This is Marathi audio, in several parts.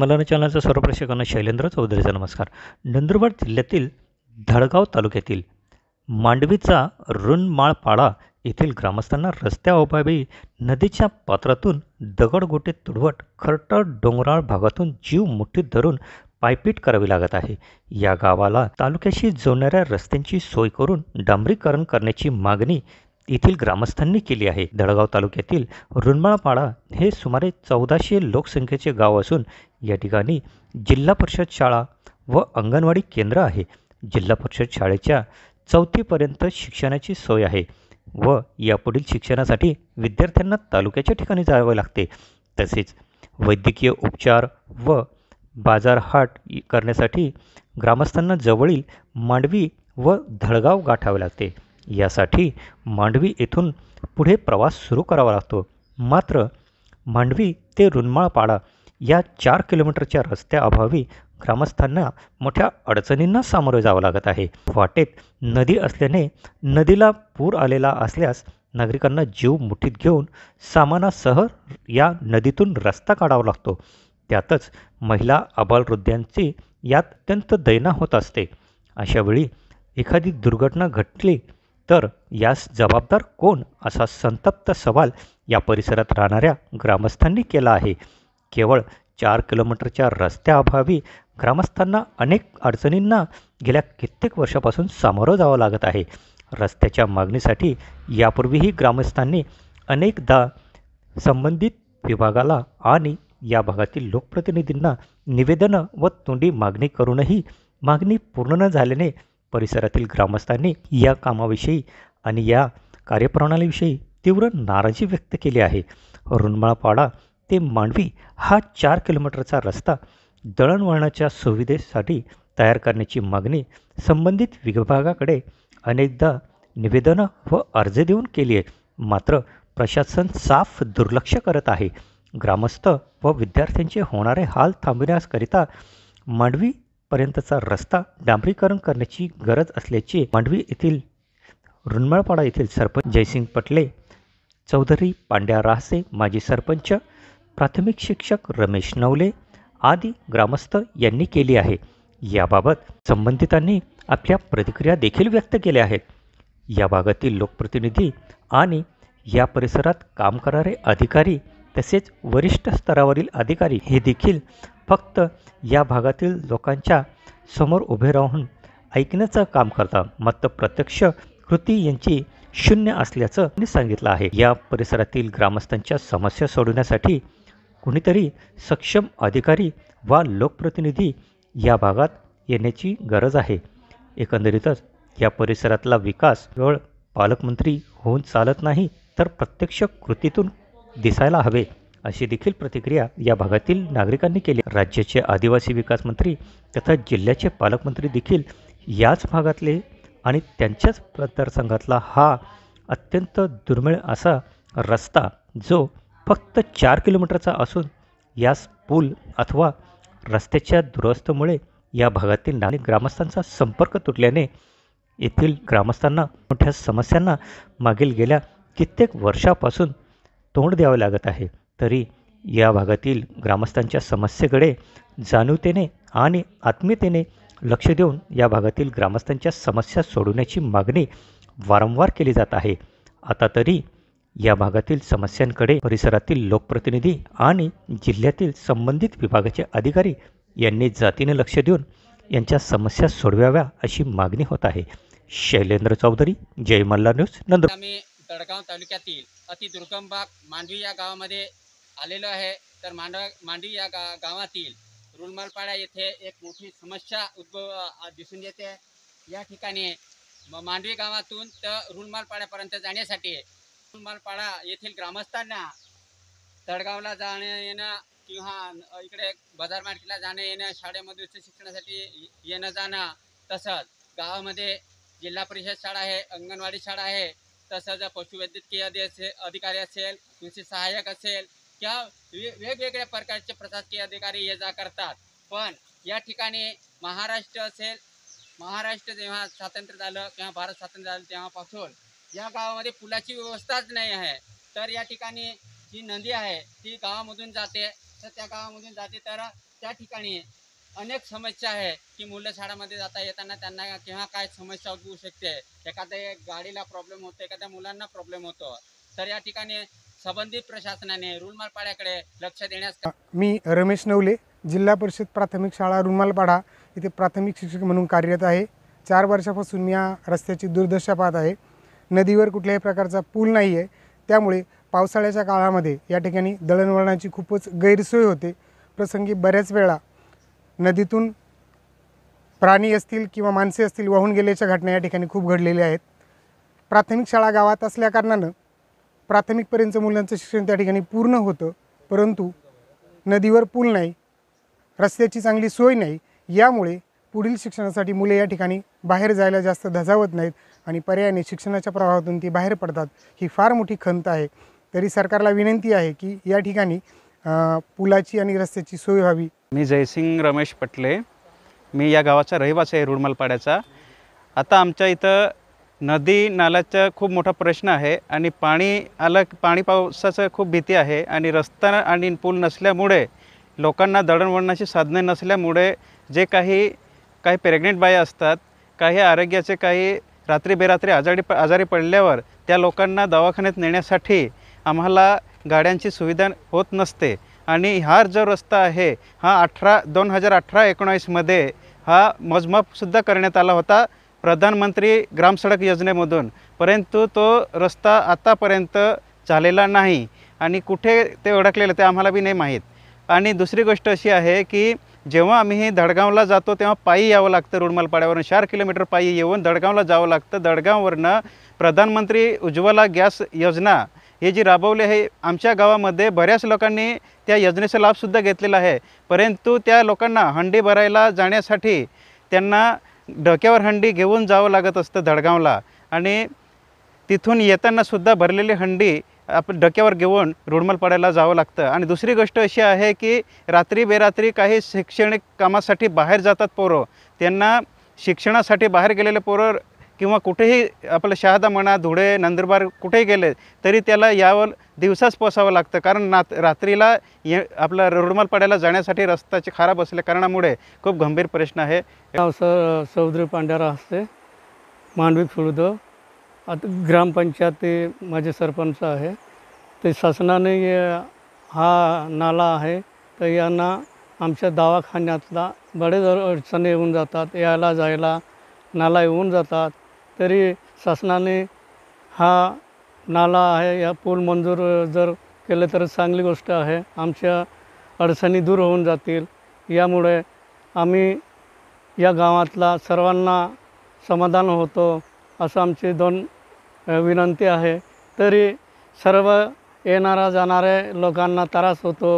मलाना चॅनलचं सर्व प्रेक्षकांना शैलेंद्र चौधरीचा नमस्कार नंदुरबार जिल्ह्यातील धडगाव तालुक्यातील मांडवीचा रुनमाळपाडा येथील ग्रामस्थांना रस्त्याअभावी नदीच्या पात्रातून दगडगोटे तुडवट खरटळ डोंगराळ भागातून जीव मुठीत धरून पायपीट करावी लागत आहे या गावाला तालुक्याशी जोडणाऱ्या रस्त्यांची सोय करून डांबरीकरण करण्याची मागणी येथील ग्रामस्थांनी केली आहे धळगाव तालुक्यातील रुणमाळपाडा हे सुमारे चौदाशे लोकसंख्येचे गाव असून या ठिकाणी जिल्हा परिषद शाळा व अंगणवाडी केंद्र आहे जिल्हा परिषद शाळेच्या चौथीपर्यंत शिक्षणाची सोय आहे व यापुढील शिक्षणासाठी विद्यार्थ्यांना तालुक्याच्या ठिकाणी जावे लागते तसेच वैद्यकीय उपचार व बाजारहाट करण्यासाठी ग्रामस्थांना जवळील मांडवी व धळगाव गाठावे लागते यासाठी मांडवी येथून पुढे प्रवास सुरू करावा लागतो मात्र मांडवी ते रुन्माळपाडा या चार किलोमीटरच्या रस्त्याअभावी ग्रामस्थांना मोठ्या अडचणींना सामोरे जावं लागत आहे वाटेत नदी असल्याने नदीला पूर आलेला असल्यास नागरिकांना जीव मुठीत घेऊन सामानासह या नदीतून रस्ता काढावा लागतो त्यातच महिला वृद्ध्यांची यात अत्यंत दैना होत असते अशावेळी एखादी दुर्घटना घटली तर यास जबाबदार कोण असा संतप्त सवाल या परिसरात राहणाऱ्या ग्रामस्थांनी केला आहे केवळ चार किलोमीटरच्या रस्त्याअभावी ग्रामस्थांना अनेक अडचणींना गेल्या कित्येक वर्षापासून सामोरं जावं लागत आहे रस्त्याच्या मागणीसाठी यापूर्वीही ग्रामस्थांनी अनेकदा संबंधित विभागाला आणि या भागातील लोकप्रतिनिधींना निवेदनं व तोंडी मागणी करूनही मागणी पूर्ण न झाल्याने परिसरातील ग्रामस्थांनी या कामाविषयी आणि या कार्यप्रणालीविषयी तीव्र नाराजी व्यक्त केली आहे रुणमाळापाडा ते मांडवी हा चार किलोमीटरचा रस्ता दळणवळणाच्या सुविधेसाठी तयार करण्याची मागणी संबंधित विभागाकडे अनेकदा निवेदनं व अर्ज देऊन केली आहे मात्र प्रशासन साफ दुर्लक्ष करत आहे ग्रामस्थ व विद्यार्थ्यांचे होणारे हाल थांबविण्याकरिता मांडवीपर्यंतचा रस्ता डांबरीकरण करण्याची गरज असल्याचे मांडवी येथील रुन्मळपाडा येथील सरपंच जयसिंग पटले चौधरी पांड्या राहसे माजी सरपंच प्राथमिक शिक्षक रमेश नवले आदी ग्रामस्थ यांनी केली आहे याबाबत संबंधितांनी आपल्या प्रतिक्रिया देखील व्यक्त केल्या आहेत या भागातील लोकप्रतिनिधी आणि या परिसरात काम करणारे अधिकारी तसेच वरिष्ठ स्तरावरील अधिकारी हे देखील फक्त या भागातील लोकांच्या समोर उभे राहून ऐकण्याचं काम करतात मात्र प्रत्यक्ष कृती यांची शून्य असल्याचं सांगितलं आहे या परिसरातील ग्रामस्थांच्या समस्या सोडवण्यासाठी कुणीतरी सक्षम अधिकारी वा लोकप्रतिनिधी या भागात येण्याची गरज आहे एकंदरीतच या परिसरातला विकास केवळ पालकमंत्री होऊन चालत नाही तर प्रत्यक्ष कृतीतून दिसायला हवे अशी देखील प्रतिक्रिया या भागातील नागरिकांनी केली राज्याचे आदिवासी विकास मंत्री तथा जिल्ह्याचे पालकमंत्री देखील याच भागातले आणि त्यांच्याच मतदारसंघातला हा अत्यंत दुर्मिळ असा रस्ता जो फक्त चार किलोमीटरचा असून यास पूल अथवा रस्त्याच्या दुरुस्तीमुळे या भागातील नाणी ग्रामस्थांचा संपर्क तुटल्याने येथील ग्रामस्थांना मोठ्या समस्यांना मागील गेल्या कित्येक वर्षापासून तोंड द्यावे लागत आहे तरी या भागातील ग्रामस्थांच्या समस्येकडे जाणीवतेने आणि आत्मीयतेने लक्ष देऊन या भागातील ग्रामस्थांच्या समस्या सोडवण्याची मागणी वारंवार केली जात आहे आता तरी या भागातील समस्यांकडे परिसरातील लोकप्रतिनिधी आणि जिल्ह्यातील संबंधित विभागाचे अधिकारी यांनी जातीने लक्ष देऊन यांच्या समस्या सोडवाव्या अशी मागणी होत आहे शैलेंद्र चौधरी जय मल्ला न्यूज नंद आम्ही दडगाव तालुक्यातील अतिदुर्गम भाग मांडवी या गावामध्ये आलेलो आहे तर मांड मांडवी या गा गावातील रुलमालपाड्या येथे एक मोठी समस्या उद्भव दिसून येते या ठिकाणी मांडवी गावातून तर रुलमालपाड्यापर्यंत जाण्यासाठी मालपाडा येथील ग्रामस्थांना तडगावला जाणे येणं किंवा इकडे बाजार मार्केटला जाणं येणं शाळेमध्ये उच्च शिक्षणासाठी येणं जाणं तसंच गावामध्ये जिल्हा परिषद शाळा आहे अंगणवाडी शाळा आहे तसंच पशुवैद्यकीय अधिकारी असेल कृषी सहाय्यक असेल किंवा वेगवेगळ्या प्रकारचे प्रशासकीय अधिकारी ये जा करतात पण या ठिकाणी महाराष्ट्र असेल महाराष्ट्र जेव्हा स्वातंत्र्य झालं किंवा भारत स्वातंत्र्य झालं तेव्हापासून या गावामध्ये पुलाची व्यवस्थाच नाही आहे तर या ठिकाणी जी नदी आहे ती गावामधून जाते तर त्या गावामधून जाते तर त्या ठिकाणी अनेक समस्या आहे की मुलं शाळामध्ये जाता येताना त्यांना केव्हा काय समस्या उद्भवू शकते एखाद्या गाडीला प्रॉब्लेम होतो एखाद्या मुलांना प्रॉब्लेम होतो तर या ठिकाणी संबंधित प्रशासनाने रुलमालपाड्याकडे लक्ष देण्यास मी रमेश नवले जिल्हा परिषद प्राथमिक शाळा रुमालपाडा इथे प्राथमिक शिक्षक म्हणून कार्यरत आहे चार वर्षापासून मी या रस्त्याची दुर्दशा पाहत आहे नदीवर कुठल्याही प्रकारचा पूल नाही आहे त्यामुळे पावसाळ्याच्या काळामध्ये या ठिकाणी दळणवळणाची खूपच गैरसोय होते प्रसंगी बऱ्याच वेळा नदीतून प्राणी असतील किंवा माणसे असतील वाहून गेल्याच्या घटना या ठिकाणी खूप घडलेल्या आहेत प्राथमिक शाळा गावात असल्याकारणानं प्राथमिकपर्यंत मुलांचं शिक्षण त्या ठिकाणी पूर्ण होतं परंतु नदीवर पूल नाही रस्त्याची चांगली सोय नाही यामुळे पुढील शिक्षणासाठी मुले या ठिकाणी बाहेर जायला जास्त धजावत नाहीत आणि पर्यायाने शिक्षणाच्या प्रवाहातून ती बाहेर पडतात ही फार मोठी खंत आहे तरी सरकारला विनंती आहे की या ठिकाणी पुलाची आणि रस्त्याची सोय व्हावी मी जयसिंग रमेश पटले मी या गावाचा रहिवासी आहे रुडमलपाड्याचा आता आमच्या इथं नदी नाल्याचा खूप मोठा प्रश्न आहे आणि पाणी आलं पाणी पावसाचं खूप भीती आहे आणि रस्ता आणि पूल नसल्यामुळे लोकांना दळणवळणाची साधने नसल्यामुळे जे काही काही प्रेग्नेंट बाई असतात काही आरोग्याचे काही रात्री बेरात्री आजारी प आजारी पडल्यावर त्या लोकांना दवाखान्यात नेण्यासाठी आम्हाला गाड्यांची सुविधा होत नसते आणि हा जो रस्ता आहे हा अठरा दोन हजार अठरा एकोणावीसमध्ये हा मोजमापसुद्धा करण्यात आला होता प्रधानमंत्री ग्रामसडक योजनेमधून परंतु तो रस्ता आतापर्यंत झालेला नाही आणि कुठे ते अडकलेलं ते आम्हाला बी नाही माहीत आणि दुसरी गोष्ट अशी आहे की जेव्हा आम्ही हे धडगावला जातो तेव्हा पायी यावं लागतं रुडमलपाड्यावरून चार किलोमीटर पायी येऊन धडगावला जावं लागतं धडगाववरनं प्रधानमंत्री उज्ज्वला गॅस योजना हे जी राबवली आहे आमच्या गावामध्ये बऱ्याच लोकांनी त्या योजनेचा लाभसुद्धा घेतलेला आहे परंतु त्या लोकांना हंडी भरायला जाण्यासाठी त्यांना डोक्यावर हंडी घेऊन जावं लागत असतं धडगावला आणि तिथून येतानासुद्धा भरलेली हंडी आपण डक्यावर घेऊन रुडमल पडायला जावं लागतं आणि दुसरी गोष्ट अशी आहे की रात्री बेरात्री काही शैक्षणिक कामासाठी बाहेर जातात पोरं त्यांना शिक्षणासाठी बाहेर गेलेले पोरं किंवा कुठेही आपलं शहादा म्हणा धुळे नंदुरबार कुठेही गेले तरी त्याला यावर दिवसाच पोसावं लागतं कारण ना रात्रीला ये आपला रुडमल पडायला जाण्यासाठी रस्त्याचे खराब असल्या कारणामुळे खूप गंभीर प्रश्न आहे सर चौधरी पांढरा असते मांडवी फुलदो आता ग्रामपंचायत ते माझे सरपंच आहे ते शासनाने हा नाला आहे तर यांना आमच्या दवाखान्यातला बडे जर अडचणी येऊन जातात यायला जायला नाला येऊन जातात तरी शासनाने हा नाला आहे या पूल मंजूर जर केलं तर चांगली गोष्ट आहे आमच्या अडचणी दूर होऊन जातील यामुळे आम्ही या गावातला सर्वांना समाधान होतो असं आमची दोन विनंती आहे तरी सर्व येणाऱ्या जाणाऱ्या लोकांना त्रास होतो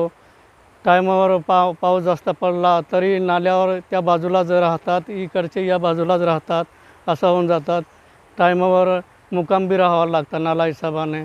टायमावर पाव पाऊस जास्त पडला तरी नाल्यावर त्या बाजूलाच राहतात इकडचे या बाजूलाच राहतात असं होऊन जातात टायमावर मुकाम बी राहावं लागतं नाला हिशोबाने